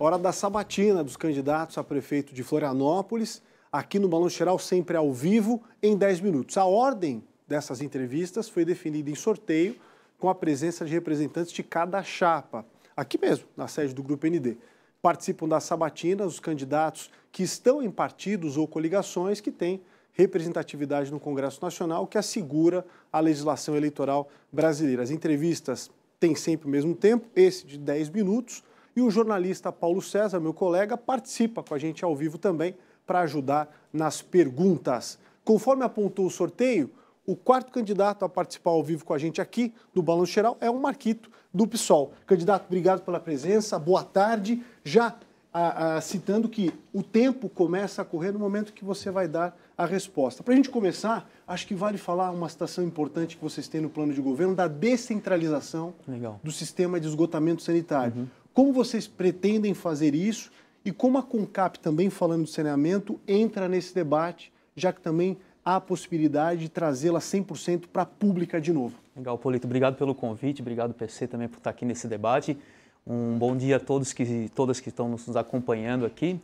Hora da sabatina dos candidatos a prefeito de Florianópolis, aqui no Balanço Geral, sempre ao vivo, em 10 minutos. A ordem dessas entrevistas foi definida em sorteio com a presença de representantes de cada chapa, aqui mesmo, na sede do Grupo ND. Participam da Sabatina os candidatos que estão em partidos ou coligações que têm representatividade no Congresso Nacional, que assegura a legislação eleitoral brasileira. As entrevistas têm sempre o mesmo tempo, esse de 10 minutos. E o jornalista Paulo César, meu colega, participa com a gente ao vivo também para ajudar nas perguntas. Conforme apontou o sorteio, o quarto candidato a participar ao vivo com a gente aqui do Balanço Geral é o Marquito, do PSOL. Candidato, obrigado pela presença, boa tarde. Já a, a, citando que o tempo começa a correr no momento que você vai dar a resposta. Para a gente começar, acho que vale falar uma citação importante que vocês têm no plano de governo da descentralização Legal. do sistema de esgotamento sanitário. Uhum. Como vocês pretendem fazer isso e como a CONCAP, também falando de saneamento, entra nesse debate, já que também há a possibilidade de trazê-la 100% para a pública de novo? Legal, Polito. Obrigado pelo convite, obrigado, PC, também por estar aqui nesse debate. Um bom dia a todos que todas que estão nos acompanhando aqui.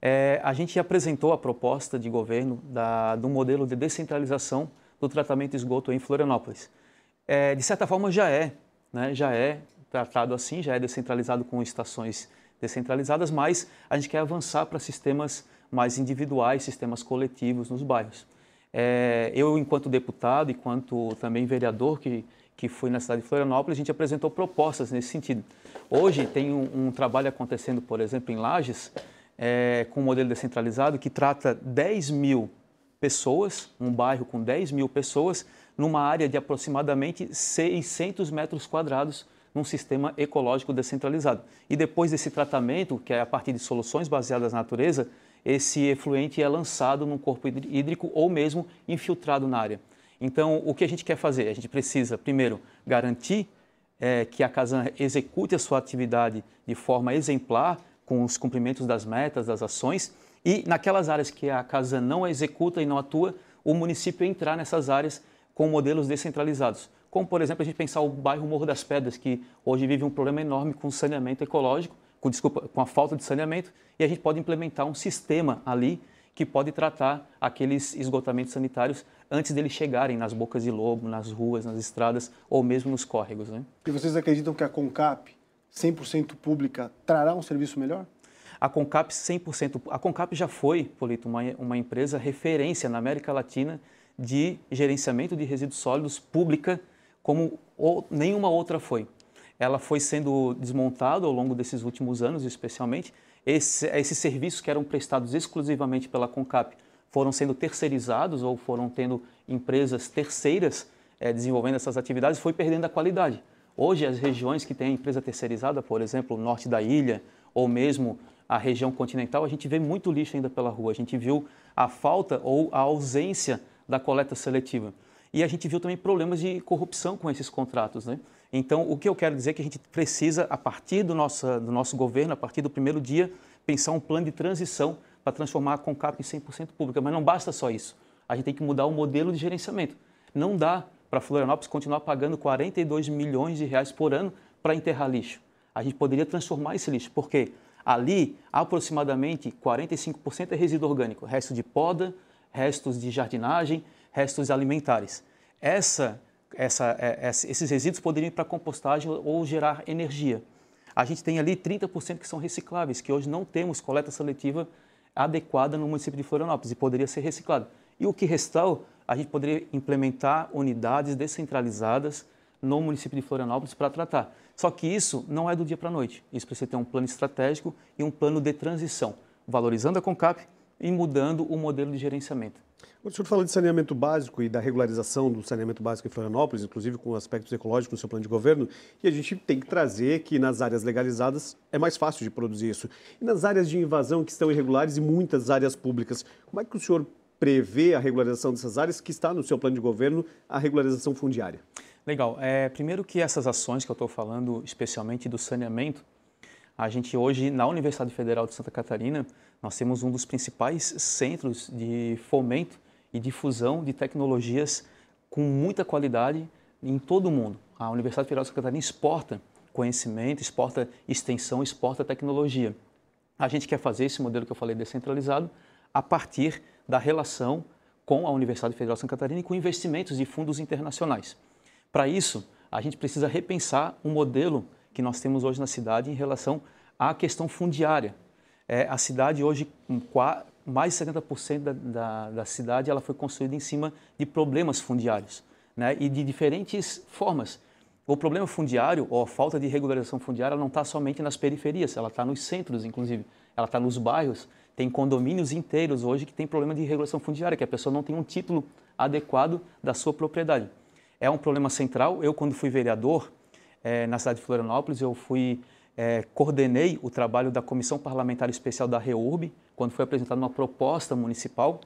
É, a gente apresentou a proposta de governo da, do modelo de descentralização do tratamento de esgoto em Florianópolis. É, de certa forma já é, né, já é tratado assim, já é descentralizado com estações descentralizadas, mas a gente quer avançar para sistemas mais individuais, sistemas coletivos nos bairros. É, eu, enquanto deputado, enquanto também vereador que, que fui na cidade de Florianópolis, a gente apresentou propostas nesse sentido. Hoje tem um, um trabalho acontecendo, por exemplo, em Lages, é, com um modelo descentralizado que trata 10 mil pessoas, um bairro com 10 mil pessoas, numa área de aproximadamente 600 metros quadrados num sistema ecológico descentralizado. E depois desse tratamento, que é a partir de soluções baseadas na natureza, esse efluente é lançado num corpo hídrico ou mesmo infiltrado na área. Então, o que a gente quer fazer? A gente precisa, primeiro, garantir é, que a Casan execute a sua atividade de forma exemplar, com os cumprimentos das metas, das ações, e naquelas áreas que a Casan não executa e não atua, o município entrar nessas áreas com modelos descentralizados, como, por exemplo, a gente pensar o bairro Morro das Pedras, que hoje vive um problema enorme com saneamento ecológico, com, desculpa, com a falta de saneamento, e a gente pode implementar um sistema ali que pode tratar aqueles esgotamentos sanitários antes deles chegarem nas bocas de lobo, nas ruas, nas estradas ou mesmo nos córregos. Né? E vocês acreditam que a CONCAP, 100% pública, trará um serviço melhor? A CONCAP 100%, a CONCAP já foi, Polito, uma, uma empresa referência na América Latina de gerenciamento de resíduos sólidos pública como ou, nenhuma outra foi. Ela foi sendo desmontada ao longo desses últimos anos, especialmente. Esse, esses serviços que eram prestados exclusivamente pela CONCAP foram sendo terceirizados ou foram tendo empresas terceiras é, desenvolvendo essas atividades, foi perdendo a qualidade. Hoje, as regiões que têm a empresa terceirizada, por exemplo, o norte da ilha ou mesmo a região continental, a gente vê muito lixo ainda pela rua. A gente viu a falta ou a ausência da coleta seletiva e a gente viu também problemas de corrupção com esses contratos. Né? Então, o que eu quero dizer é que a gente precisa, a partir do nosso, do nosso governo, a partir do primeiro dia, pensar um plano de transição para transformar a CONCAP em 100% pública. Mas não basta só isso. A gente tem que mudar o modelo de gerenciamento. Não dá para Florianópolis continuar pagando 42 milhões de reais por ano para enterrar lixo. A gente poderia transformar esse lixo, porque ali aproximadamente 45% é resíduo orgânico, resto de poda, restos de jardinagem, restos alimentares. Essa, é, essa, esses resíduos poderiam ir para compostagem ou gerar energia. A gente tem ali 30% que são recicláveis, que hoje não temos coleta seletiva adequada no município de Florianópolis e poderia ser reciclado. E o que restou, a gente poderia implementar unidades descentralizadas no município de Florianópolis para tratar. Só que isso não é do dia para a noite. Isso precisa ter um plano estratégico e um plano de transição, valorizando a CONCAP, e mudando o modelo de gerenciamento. O senhor fala de saneamento básico e da regularização do saneamento básico em Florianópolis, inclusive com aspectos ecológicos no seu plano de governo, e a gente tem que trazer que nas áreas legalizadas é mais fácil de produzir isso. E nas áreas de invasão que estão irregulares e muitas áreas públicas, como é que o senhor prevê a regularização dessas áreas que está no seu plano de governo, a regularização fundiária? Legal. É, primeiro que essas ações que eu estou falando, especialmente do saneamento, a gente hoje na Universidade Federal de Santa Catarina nós temos um dos principais centros de fomento e difusão de tecnologias com muita qualidade em todo o mundo. A Universidade Federal de Santa Catarina exporta conhecimento, exporta extensão, exporta tecnologia. A gente quer fazer esse modelo que eu falei descentralizado a partir da relação com a Universidade Federal de Santa Catarina e com investimentos de fundos internacionais. Para isso, a gente precisa repensar o um modelo que nós temos hoje na cidade em relação à questão fundiária, é, a cidade hoje, mais de 70% da, da, da, cidade, ela foi construída em cima de problemas fundiários né? e de diferentes formas. O problema fundiário ou a falta de regularização fundiária não está somente nas periferias, ela está nos centros, inclusive. Ela está nos bairros. Tem condomínios inteiros hoje que tem problema de regulação fundiária, que a pessoa não tem um título adequado da sua propriedade. É um problema central. Eu, quando fui vereador é, na cidade de Florianópolis, eu fui é, coordenei o trabalho da Comissão Parlamentar Especial da REURB, quando foi apresentada uma proposta municipal,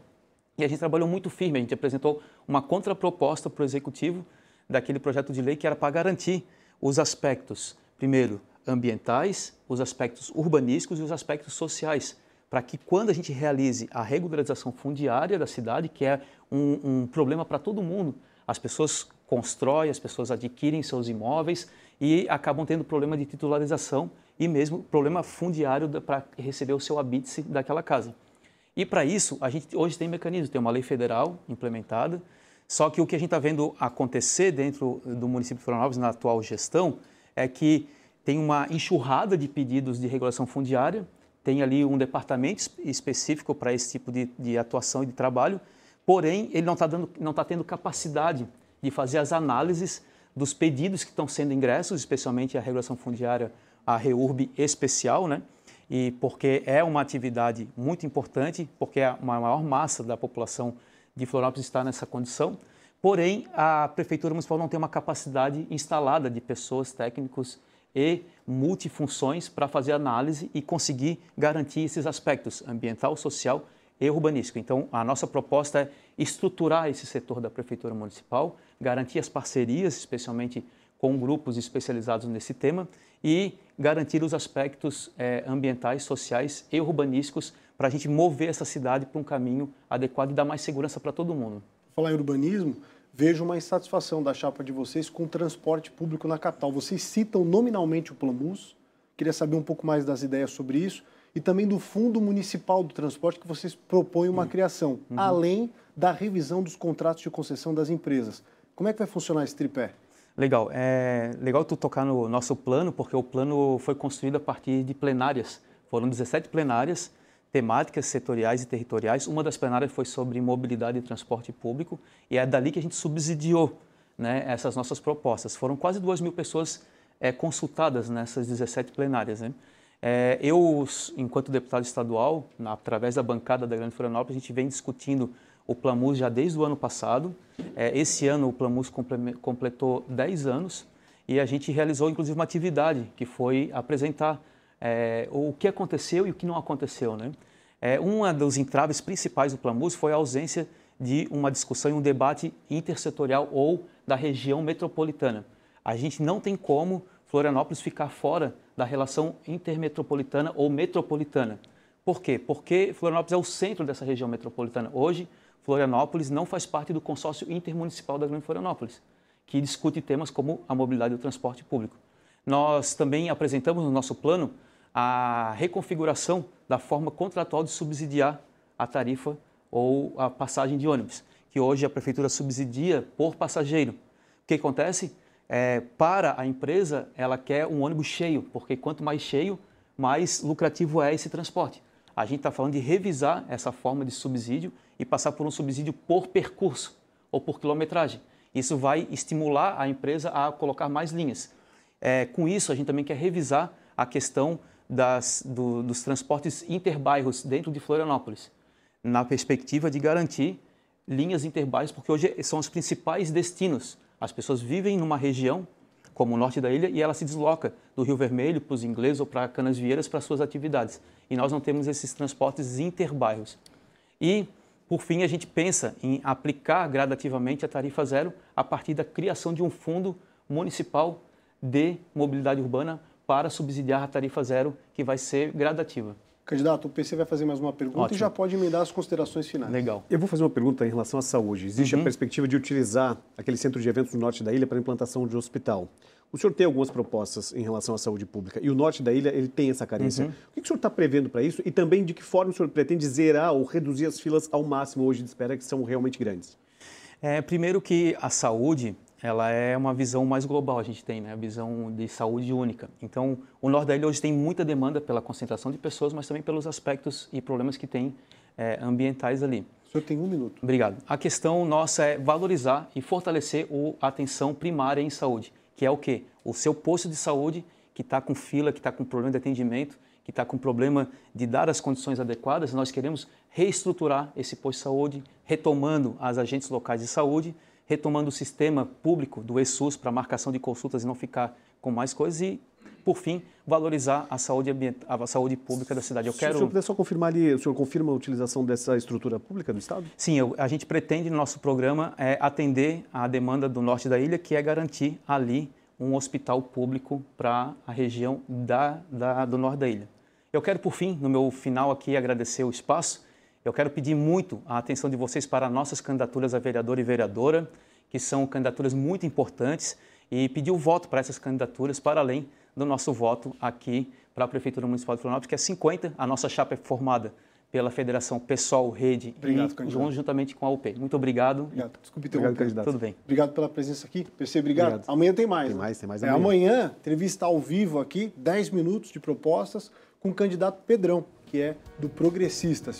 e a gente trabalhou muito firme, a gente apresentou uma contraproposta para o Executivo daquele projeto de lei que era para garantir os aspectos, primeiro, ambientais, os aspectos urbanísticos e os aspectos sociais, para que quando a gente realize a regularização fundiária da cidade, que é um, um problema para todo mundo, as pessoas constrói, as pessoas adquirem seus imóveis e acabam tendo problema de titularização e mesmo problema fundiário para receber o seu habite daquela casa. E para isso, a gente hoje tem mecanismo, tem uma lei federal implementada, só que o que a gente está vendo acontecer dentro do município de Florianópolis na atual gestão é que tem uma enxurrada de pedidos de regulação fundiária, tem ali um departamento específico para esse tipo de, de, atuação e de trabalho, porém ele não está tá tendo capacidade de fazer as análises dos pedidos que estão sendo ingressos, especialmente a regulação fundiária, a REURB especial, né? E porque é uma atividade muito importante, porque a maior massa da população de Florianópolis está nessa condição. Porém, a Prefeitura Municipal não tem uma capacidade instalada de pessoas, técnicos e multifunções para fazer análise e conseguir garantir esses aspectos ambiental, social e e urbanístico. Então, a nossa proposta é estruturar esse setor da Prefeitura Municipal, garantir as parcerias, especialmente com grupos especializados nesse tema, e garantir os aspectos é, ambientais, sociais e urbanísticos para a gente mover essa cidade para um caminho adequado e dar mais segurança para todo mundo. Falar em urbanismo, vejo uma insatisfação da chapa de vocês com o transporte público na capital. Vocês citam nominalmente o Plamus, queria saber um pouco mais das ideias sobre isso e também do Fundo Municipal do Transporte, que vocês propõem uma hum. criação, uhum. além da revisão dos contratos de concessão das empresas. Como é que vai funcionar esse tripé? Legal. É legal tu tocar no nosso plano, porque o plano foi construído a partir de plenárias. Foram 17 plenárias temáticas setoriais e territoriais. Uma das plenárias foi sobre mobilidade e transporte público e é dali que a gente subsidiou né, essas nossas propostas. Foram quase 2 mil pessoas é, consultadas nessas 17 plenárias. Né? É, eu, enquanto deputado estadual, na, através da bancada da Grande Florianópolis, a gente vem discutindo o Plamus já desde o ano passado. É, esse ano o Plamus completou 10 anos e a gente realizou inclusive uma atividade que foi apresentar é, o que aconteceu e o que não aconteceu. Né? É, dos entraves principais do Plamus foi a ausência de uma discussão e um debate intersetorial ou da região metropolitana. A gente não tem como Florianópolis ficar fora da relação intermetropolitana ou metropolitana. Por quê? Porque Florianópolis é o centro dessa região metropolitana. Hoje, Florianópolis não faz parte do consórcio intermunicipal da Grande Florianópolis, que discute temas como a mobilidade e o transporte público. Nós também apresentamos no nosso plano a reconfiguração da forma contratual de subsidiar a tarifa ou a passagem de ônibus, que hoje a prefeitura subsidia por passageiro. O que acontece? É, para a empresa, ela quer um ônibus cheio, porque quanto mais cheio, mais lucrativo é esse transporte. A gente está falando de revisar essa forma de subsídio e passar por um subsídio por percurso ou por quilometragem. Isso vai estimular a empresa a colocar mais linhas. É, com isso, a gente também quer revisar a questão das, do, dos transportes interbairros dentro de Florianópolis, na perspectiva de garantir linhas interbairros, porque hoje são os principais destinos as pessoas vivem numa região como o norte da ilha e ela se desloca do Rio Vermelho para os ingleses ou para Canas Vieiras para suas atividades. E nós não temos esses transportes interbairros. E, por fim, a gente pensa em aplicar gradativamente a tarifa zero a partir da criação de um fundo municipal de mobilidade urbana para subsidiar a tarifa zero, que vai ser gradativa. Candidato, o PC vai fazer mais uma pergunta Ótimo. e já pode me dar as considerações finais. Legal. Eu vou fazer uma pergunta em relação à saúde. Existe uhum. a perspectiva de utilizar aquele centro de eventos no norte da ilha para implantação de um hospital. O senhor tem algumas propostas em relação à saúde pública e o norte da ilha ele tem essa carência. Uhum. O que o senhor está prevendo para isso e também de que forma o senhor pretende zerar ou reduzir as filas ao máximo hoje de espera que são realmente grandes? É, primeiro que a saúde ela é uma visão mais global a gente tem, né? a visão de saúde única. Então, o Nordeste hoje tem muita demanda pela concentração de pessoas, mas também pelos aspectos e problemas que tem é, ambientais ali. O senhor tem um minuto. Obrigado. A questão nossa é valorizar e fortalecer a atenção primária em saúde, que é o quê? O seu posto de saúde que está com fila, que está com problema de atendimento, que está com problema de dar as condições adequadas, nós queremos reestruturar esse posto de saúde, retomando as agentes locais de saúde, retomando o sistema público do ESUS para marcação de consultas e não ficar com mais coisas e, por fim, valorizar a saúde, a saúde pública da cidade. Eu quero... Se o senhor puder só confirmar ali, o senhor confirma a utilização dessa estrutura pública do Estado? Sim, eu, a gente pretende no nosso programa é, atender a demanda do norte da ilha, que é garantir ali um hospital público para a região da, da, do norte da ilha. Eu quero, por fim, no meu final aqui, agradecer o espaço eu quero pedir muito a atenção de vocês para nossas candidaturas a vereador e vereadora, que são candidaturas muito importantes, e pedir o voto para essas candidaturas, para além do nosso voto aqui para a Prefeitura Municipal de Florianópolis, que é 50, a nossa chapa é formada pela Federação Pessoal, Rede obrigado, e João juntamente com a UP. Muito obrigado. Obrigado. Desculpe ter obrigado, candidato. Tudo bem. Obrigado pela presença aqui. PC, obrigado. obrigado. Amanhã tem mais. Tem né? tem mais é, amanhã. amanhã, entrevista ao vivo aqui, 10 minutos de propostas com o candidato Pedrão, que é do Progressistas.